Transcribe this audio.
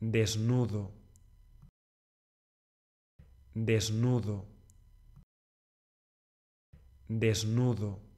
desnudo, desnudo, desnudo.